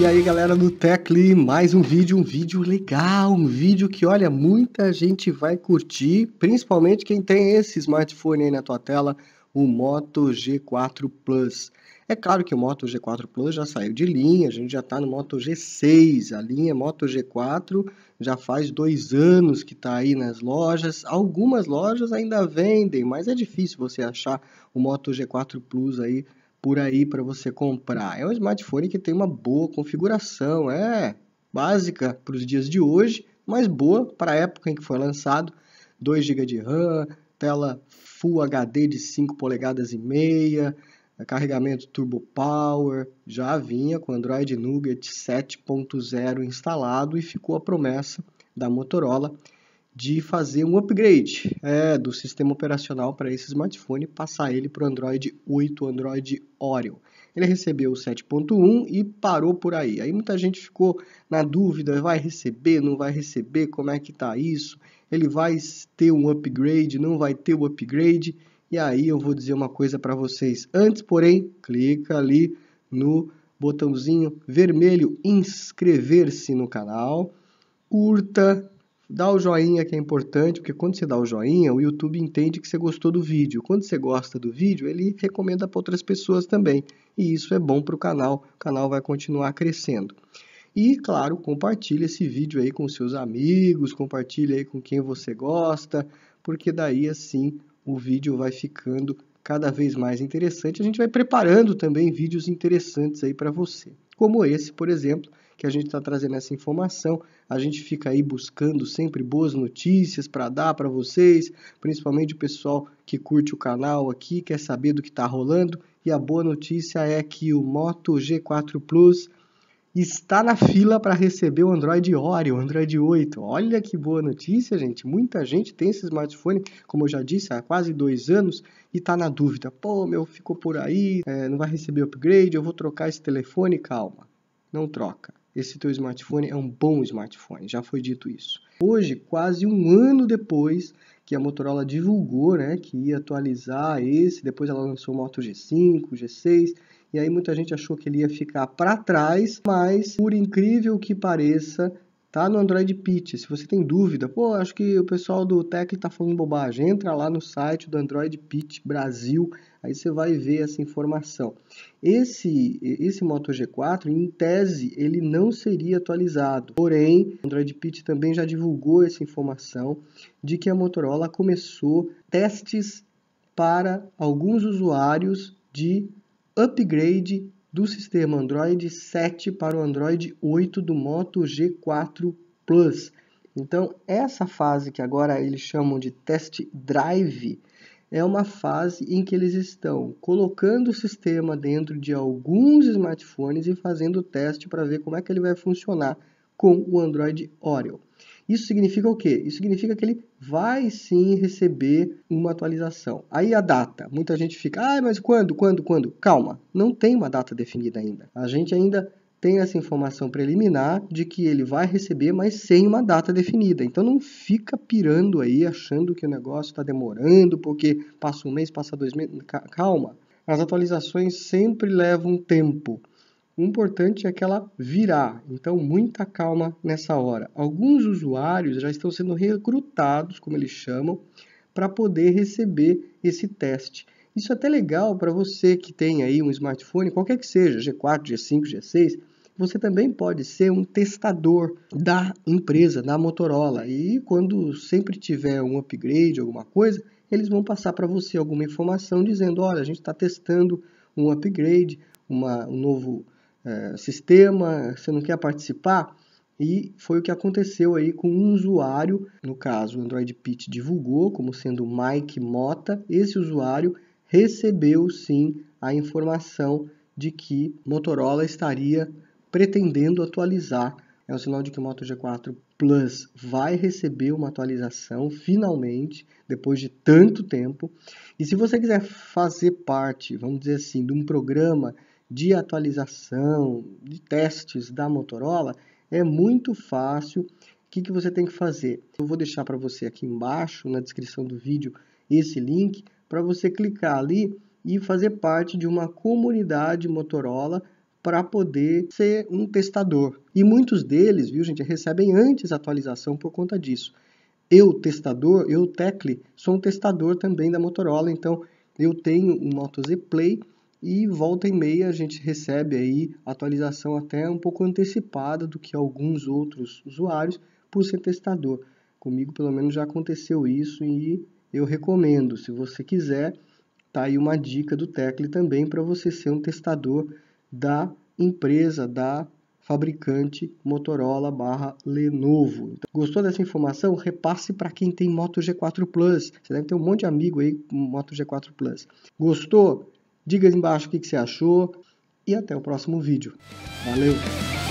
E aí galera do Tecli, mais um vídeo, um vídeo legal, um vídeo que olha, muita gente vai curtir, principalmente quem tem esse smartphone aí na tua tela, o Moto G4 Plus. É claro que o Moto G4 Plus já saiu de linha, a gente já está no Moto G6, a linha Moto G4 já faz dois anos que está aí nas lojas, algumas lojas ainda vendem, mas é difícil você achar o Moto G4 Plus aí por aí para você comprar. É um smartphone que tem uma boa configuração, é básica para os dias de hoje, mas boa para a época em que foi lançado. 2 GB de RAM, tela Full HD de 5 polegadas e meia, carregamento Turbo Power, já vinha com Android Nougat 7.0 instalado e ficou a promessa da Motorola de fazer um upgrade é, do sistema operacional para esse smartphone e passar ele para o Android 8, Android Oreo. Ele recebeu o 7.1 e parou por aí. Aí muita gente ficou na dúvida, vai receber, não vai receber, como é que tá isso? Ele vai ter um upgrade, não vai ter o um upgrade? E aí eu vou dizer uma coisa para vocês. Antes, porém, clica ali no botãozinho vermelho inscrever-se no canal, curta Dá o joinha que é importante, porque quando você dá o joinha, o YouTube entende que você gostou do vídeo. Quando você gosta do vídeo, ele recomenda para outras pessoas também. E isso é bom para o canal, o canal vai continuar crescendo. E, claro, compartilhe esse vídeo aí com seus amigos, compartilhe aí com quem você gosta, porque daí assim o vídeo vai ficando cada vez mais interessante. A gente vai preparando também vídeos interessantes aí para você, como esse, por exemplo, que a gente está trazendo essa informação. A gente fica aí buscando sempre boas notícias para dar para vocês, principalmente o pessoal que curte o canal aqui, quer saber do que está rolando. E a boa notícia é que o Moto G4 Plus está na fila para receber o Android Oreo, o Android 8. Olha que boa notícia, gente. Muita gente tem esse smartphone, como eu já disse, há quase dois anos e está na dúvida. Pô, meu, ficou por aí, é, não vai receber upgrade, eu vou trocar esse telefone. Calma, não troca esse teu smartphone é um bom smartphone, já foi dito isso. Hoje, quase um ano depois que a Motorola divulgou né, que ia atualizar esse, depois ela lançou o Moto G5, G6, e aí muita gente achou que ele ia ficar para trás, mas por incrível que pareça, tá no Android Pitch. Se você tem dúvida, pô, acho que o pessoal do Tech está falando bobagem, entra lá no site do Android Pitch Brasil, aí você vai ver essa informação. Esse, esse Moto G4, em tese, ele não seria atualizado, porém, o Android Pitch também já divulgou essa informação de que a Motorola começou testes para alguns usuários de upgrade do sistema Android 7 para o Android 8 do Moto G4 Plus. Então, essa fase que agora eles chamam de test drive é uma fase em que eles estão colocando o sistema dentro de alguns smartphones e fazendo o teste para ver como é que ele vai funcionar com o Android Oreo. Isso significa o quê? Isso significa que ele vai sim receber uma atualização. Aí a data. Muita gente fica, ah, mas quando, quando, quando? Calma, não tem uma data definida ainda. A gente ainda tem essa informação preliminar de que ele vai receber, mas sem uma data definida. Então não fica pirando aí, achando que o negócio está demorando, porque passa um mês, passa dois meses. Calma. As atualizações sempre levam tempo. O importante é que ela virá, então muita calma nessa hora. Alguns usuários já estão sendo recrutados, como eles chamam, para poder receber esse teste. Isso é até legal para você que tem aí um smartphone, qualquer que seja, G4, G5, G6, você também pode ser um testador da empresa, da Motorola. E quando sempre tiver um upgrade, alguma coisa, eles vão passar para você alguma informação dizendo: olha, a gente está testando um upgrade, uma, um novo é, sistema, você não quer participar? E foi o que aconteceu aí com um usuário, no caso o Android Pit divulgou como sendo Mike Mota. Esse usuário recebeu sim a informação de que Motorola estaria pretendendo atualizar. É um sinal de que o Moto G4 Plus vai receber uma atualização finalmente, depois de tanto tempo. E se você quiser fazer parte, vamos dizer assim, de um programa de atualização, de testes da Motorola, é muito fácil. O que, que você tem que fazer? Eu vou deixar para você aqui embaixo, na descrição do vídeo, esse link para você clicar ali e fazer parte de uma comunidade Motorola para poder ser um testador. E muitos deles, viu, gente, recebem antes atualização por conta disso. Eu, testador, eu, Tecle, sou um testador também da Motorola, então eu tenho um Moto Z Play e volta e meia a gente recebe aí atualização até um pouco antecipada do que alguns outros usuários por ser testador. Comigo pelo menos já aconteceu isso e eu recomendo, se você quiser, tá aí uma dica do Tecle também para você ser um testador da empresa da fabricante Motorola barra Lenovo. Então, gostou dessa informação? Repasse para quem tem Moto G4 Plus. Você deve ter um monte de amigo aí com Moto G4 Plus. Gostou? Diga aí embaixo o que, que você achou e até o próximo vídeo. Valeu!